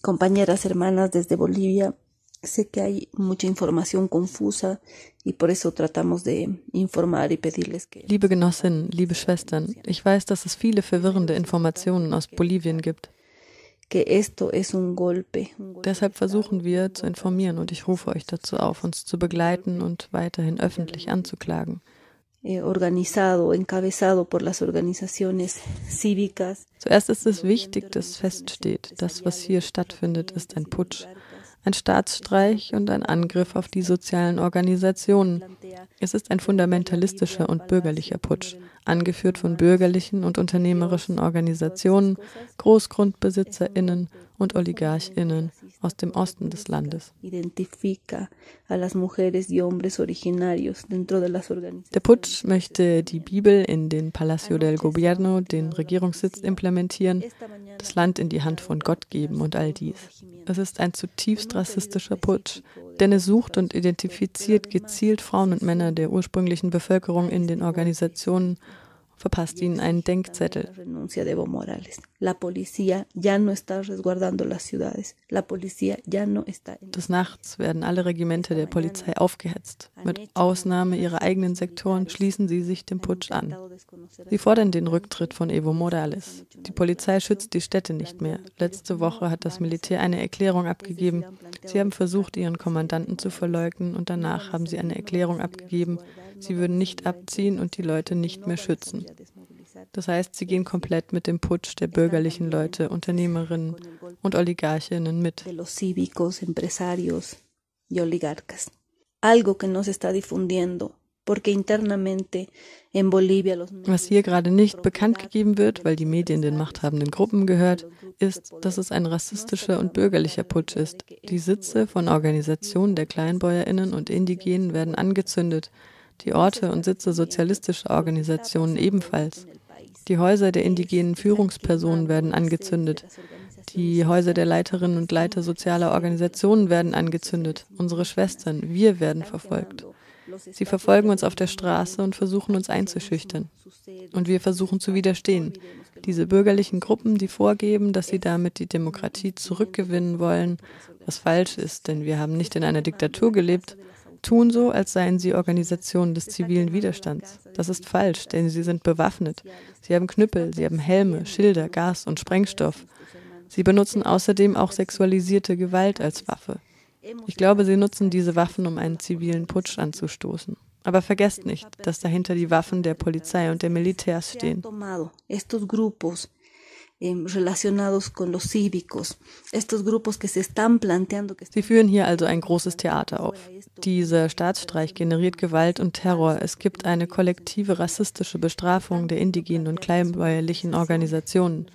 compañeras hermanas desde Bolivia, sé que hay mucha información confusa y por eso tratamos de informar y pedirles que. Liebe Genossinnen, liebe Schwestern, ich weiß, dass es viele verwirrende Informationen aus Bolivien gibt. Que esto es un golpe. Deshalb versuchen wir zu informieren und ich rufe euch dazu auf, uns zu begleiten und weiterhin öffentlich anzuklagen eh, organizado, encabezado por las organizaciones cívicas. Zuerst ist es wichtig, dass feststeht, das, was hier stattfindet, ist ein Putsch, ein Staatsstreich und ein Angriff auf die sozialen Organisationen. Es ist ein fundamentalistischer und bürgerlicher Putsch, angeführt von bürgerlichen und unternehmerischen Organisationen, Großgrundbesitzerinnen und Oligarchinnen aus dem Osten des Landes. Der Putsch möchte die Bibel in den Palacio del Gobierno, den Regierungssitz, implementieren, das Land in die Hand von Gott geben und all dies. Es ist ein zutiefst rassistischer Putsch, denn er sucht und identifiziert gezielt Frauen und Männer der ursprünglichen Bevölkerung in den Organisationen verpasst ihnen einen Denkzettel. Des Nachts werden alle Regimente der Polizei aufgehetzt. Mit Ausnahme ihrer eigenen Sektoren schließen sie sich dem Putsch an. Sie fordern den Rücktritt von Evo Morales. Die Polizei schützt die Städte nicht mehr. Letzte Woche hat das Militär eine Erklärung abgegeben. Sie haben versucht, ihren Kommandanten zu verleugnen und danach haben sie eine Erklärung abgegeben, Sie würden nicht abziehen und die Leute nicht mehr schützen. Das heißt, sie gehen komplett mit dem Putsch der bürgerlichen Leute, Unternehmerinnen und Oligarchinnen mit. Was hier gerade nicht bekannt gegeben wird, weil die Medien den machthabenden Gruppen gehört, ist, dass es ein rassistischer und bürgerlicher Putsch ist. Die Sitze von Organisationen der Kleinbäuerinnen und Indigenen werden angezündet, die Orte und Sitze sozialistischer Organisationen ebenfalls. Die Häuser der indigenen Führungspersonen werden angezündet. Die Häuser der Leiterinnen und Leiter sozialer Organisationen werden angezündet. Unsere Schwestern, wir werden verfolgt. Sie verfolgen uns auf der Straße und versuchen uns einzuschüchtern. Und wir versuchen zu widerstehen. Diese bürgerlichen Gruppen, die vorgeben, dass sie damit die Demokratie zurückgewinnen wollen, was falsch ist, denn wir haben nicht in einer Diktatur gelebt, tun so, als seien sie Organisationen des zivilen Widerstands. Das ist falsch, denn sie sind bewaffnet. Sie haben Knüppel, sie haben Helme, Schilder, Gas und Sprengstoff. Sie benutzen außerdem auch sexualisierte Gewalt als Waffe. Ich glaube, sie nutzen diese Waffen, um einen zivilen Putsch anzustoßen. Aber vergesst nicht, dass dahinter die Waffen der Polizei und der Militärs stehen eh, relacionados con los cívicos, estos grupos que se están planteando que Sie führen hier also ein großes Theater auf. Dieser Staatsstreich generiert Gewalt und Terror. Es gibt eine kollektive rassistische Bestrafung der indigenen und kleinbäuerlichen Organisationen.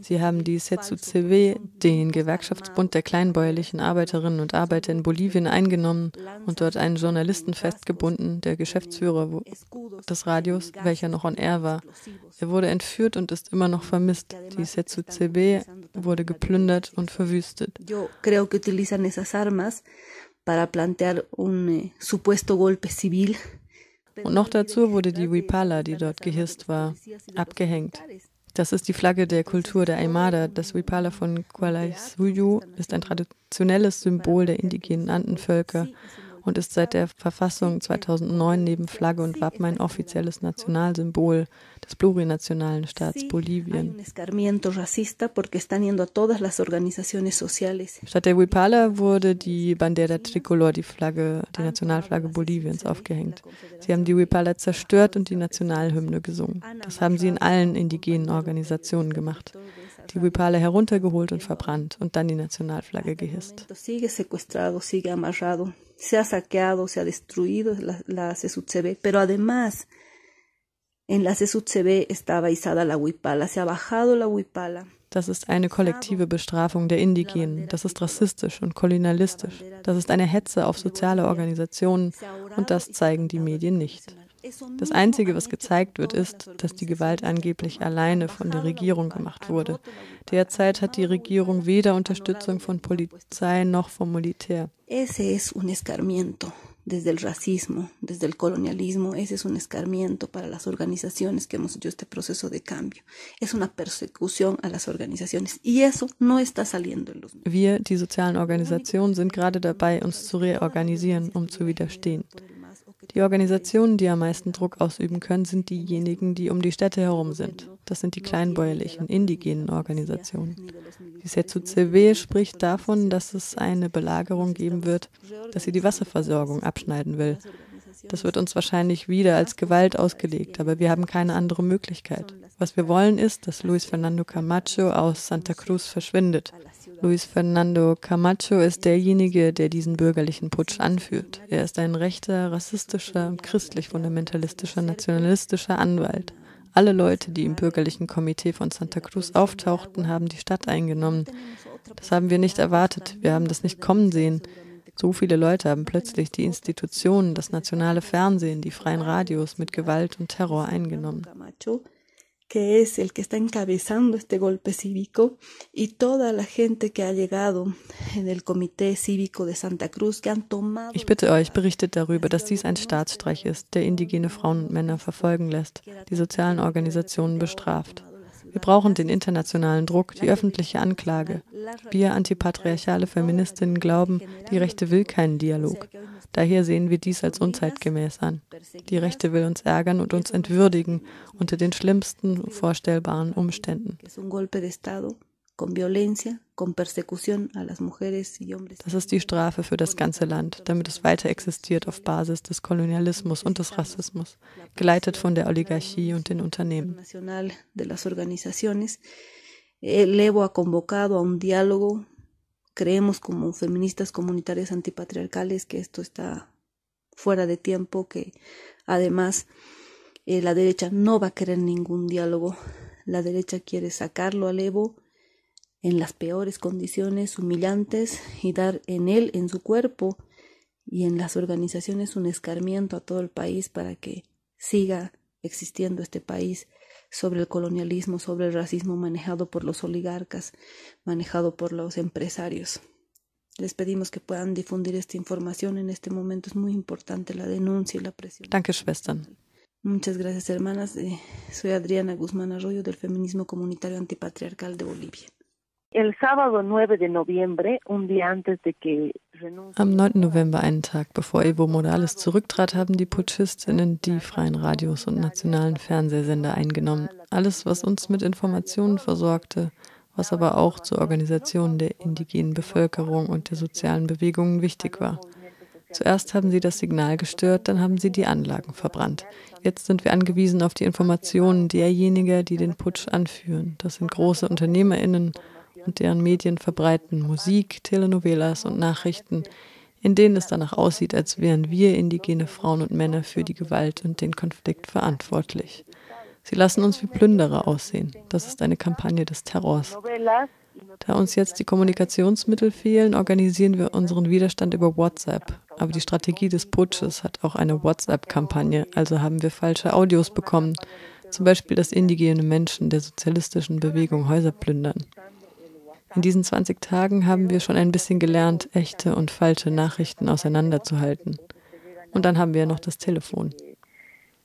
Sie haben die SETSU-CW, den Gewerkschaftsbund der kleinbäuerlichen Arbeiterinnen und Arbeiter in Bolivien, eingenommen und dort einen Journalisten festgebunden, der Geschäftsführer des Radios, welcher noch on air war. Er wurde entführt und ist immer noch vermisst. Dies Gefängnisse zu CB wurde geplündert und verwüstet. Eh, und noch dazu wurde die Wipala, die dort gehisst war, abgehängt. Das ist die Flagge der Kultur der Aymada. Das Wipala von Gualaysuyu ist ein traditionelles Symbol der indigenen Andenvölker und ist seit der Verfassung 2009 neben Flagge und Wappen ein offizielles Nationalsymbol des plurinationalen Staats Bolivien. Statt der Huipala wurde die Bandera Tricolor, die Flagge, die Nationalflagge Boliviens, aufgehängt. Sie haben die Huipala zerstört und die Nationalhymne gesungen. Das haben sie in allen indigenen Organisationen gemacht die Wipale heruntergeholt und verbrannt und dann die Nationalflagge gehisst. Se ha saqueado, se ha destruido la, la CSUCB, pero además en la CSUCB está baizada la huipala, se ha bajado la huipala. Das ist eine kollektive Bestrafung der Indigenen. Das ist rassistisch und kolonialistisch. Das ist eine Hetze auf soziale Organisationen und das zeigen die Medien nicht. Das Einzige, was gezeigt wird, ist, dass die Gewalt angeblich alleine von der Regierung gemacht wurde. Derzeit hat die Regierung weder Unterstützung von Polizei noch vom Militär. Ese es un escarmiento. Desde el racismo, desde el colonialismo, ese es un escarmiento para las organizaciones que hemos hecho este proceso de cambio. Es una persecución a las organizaciones y eso no está saliendo en los. Wir, die sozialen Organisationen, sind gerade dabei, uns zu reorganisieren, um zu widerstehen. Die Organisationen, die am meisten Druck ausüben können, sind diejenigen, die um die Städte herum sind. Das sind die kleinbäuerlichen, indigenen Organisationen. Die Setsuzewe spricht davon, dass es eine Belagerung geben wird, dass sie die Wasserversorgung abschneiden will, das wird uns wahrscheinlich wieder als Gewalt ausgelegt, aber wir haben keine andere Möglichkeit. Was wir wollen ist, dass Luis Fernando Camacho aus Santa Cruz verschwindet. Luis Fernando Camacho ist derjenige, der diesen bürgerlichen Putsch anführt. Er ist ein rechter, rassistischer christlich-fundamentalistischer, nationalistischer Anwalt. Alle Leute, die im bürgerlichen Komitee von Santa Cruz auftauchten, haben die Stadt eingenommen. Das haben wir nicht erwartet. Wir haben das nicht kommen sehen. So viele Leute haben plötzlich die Institutionen, das nationale Fernsehen, die freien Radios mit Gewalt und Terror eingenommen. que es el que está encabezando este golpe cívico, y toda la gente que ha llegado en el Comité Cívico de Santa Cruz, que han tomado. Ich bitte euch, berichtet darüber, dass dies ein Staatsstreich ist, der indigene Frauen und Männer verfolgen lässt, die sozialen Organisationen bestraft. Wir brauchen den internationalen Druck, die öffentliche Anklage. Wir antipatriarchale Feministinnen glauben, die Rechte will keinen Dialog. Daher sehen wir dies als unzeitgemäß an. Die Rechte will uns ärgern und uns entwürdigen unter den schlimmsten vorstellbaren Umständen. con violencia, con persecución a las mujeres y hombres. Das ist die Strafe für das ganze Land, damit es weiter existiert auf Basis des Kolonialismus und des Rassismus, geleitet von der Oligarchie und den Unternehmen. de las organizaciones. El Evo ha convocado a un diálogo. Creemos como feministas comunitarias antipatriarcales que esto está fuera de tiempo, que además eh, la derecha no va a querer ningún diálogo. La derecha quiere sacarlo al Evo en las peores condiciones humillantes y dar en él, en su cuerpo y en las organizaciones un escarmiento a todo el país para que siga existiendo este país sobre el colonialismo, sobre el racismo manejado por los oligarcas, manejado por los empresarios. Les pedimos que puedan difundir esta información. En este momento es muy importante la denuncia y la presión. Muchas gracias, hermanas. Eh, soy Adriana Guzmán Arroyo del Feminismo Comunitario Antipatriarcal de Bolivia. Am 9. November, einen Tag bevor Evo Morales zurücktrat, haben die Putschistinnen die freien Radios und nationalen Fernsehsender eingenommen. Alles, was uns mit Informationen versorgte, was aber auch zur Organisation der indigenen Bevölkerung und der sozialen Bewegungen wichtig war. Zuerst haben sie das Signal gestört, dann haben sie die Anlagen verbrannt. Jetzt sind wir angewiesen auf die Informationen derjenigen, die den Putsch anführen. Das sind große Unternehmerinnen, und deren Medien verbreiten Musik, Telenovelas und Nachrichten, in denen es danach aussieht, als wären wir indigene Frauen und Männer für die Gewalt und den Konflikt verantwortlich. Sie lassen uns wie Plünderer aussehen. Das ist eine Kampagne des Terrors. Da uns jetzt die Kommunikationsmittel fehlen, organisieren wir unseren Widerstand über WhatsApp. Aber die Strategie des Putsches hat auch eine WhatsApp-Kampagne, also haben wir falsche Audios bekommen. Zum Beispiel, dass indigene Menschen der sozialistischen Bewegung Häuser plündern. In diesen 20 Tagen haben wir schon ein bisschen gelernt, echte und falsche Nachrichten auseinanderzuhalten. Und dann haben wir noch das Telefon.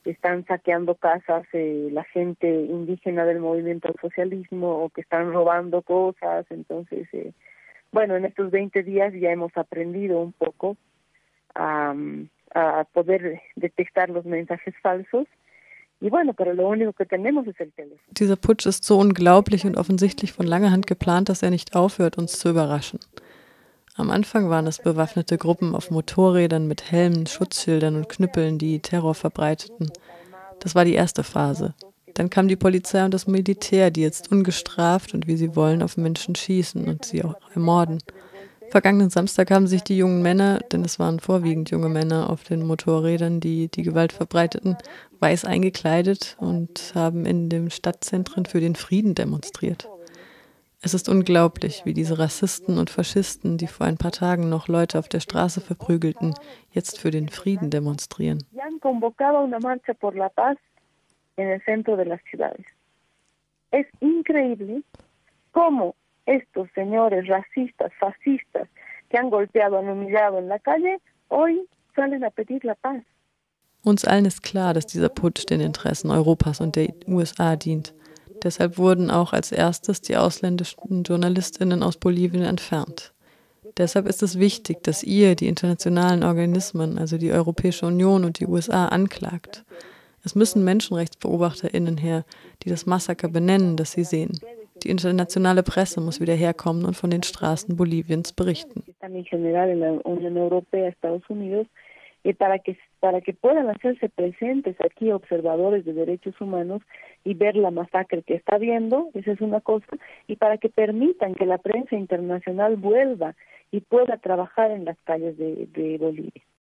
están saqueando casas eh, la gente indígena del movimiento al socialismo o que están 20 eh, días ya hemos aprendido un poco a, a poder detectar los mensajes falsos dieser Putsch ist so unglaublich und offensichtlich von langer Hand geplant, dass er nicht aufhört, uns zu überraschen. Am Anfang waren es bewaffnete Gruppen auf Motorrädern mit Helmen, Schutzschildern und Knüppeln, die Terror verbreiteten. Das war die erste Phase. Dann kam die Polizei und das Militär, die jetzt ungestraft und wie sie wollen auf Menschen schießen und sie auch ermorden. Vergangenen Samstag haben sich die jungen Männer, denn es waren vorwiegend junge Männer auf den Motorrädern, die die Gewalt verbreiteten, weiß eingekleidet und haben in den Stadtzentren für den Frieden demonstriert. Es ist unglaublich, wie diese Rassisten und Faschisten, die vor ein paar Tagen noch Leute auf der Straße verprügelten, jetzt für den Frieden demonstrieren. Es ist increíble cómo estos señores racistas, fascistas, que han golpeado, han humillado en la calle, hoy salen a pedir la paz. Uns allen ist klar, dass dieser Putsch den Interessen Europas und der USA dient. Deshalb wurden auch als erstes die ausländischen Journalistinnen aus Bolivien entfernt. Deshalb ist es wichtig, dass ihr die internationalen Organismen, also die Europäische Union und die USA, anklagt. Es müssen Menschenrechtsbeobachterinnen her, die das Massaker benennen, das sie sehen. La internationale Presse muss wieder herkommen und von den Straßen Boliviens berichten. para que para que puedan hacerse presentes aquí observadores de derechos humanos y ver la masacre que está viendo esa es una cosa, y para que permitan que la prensa internacional vuelva y pueda trabajar en las calles de Bolivia.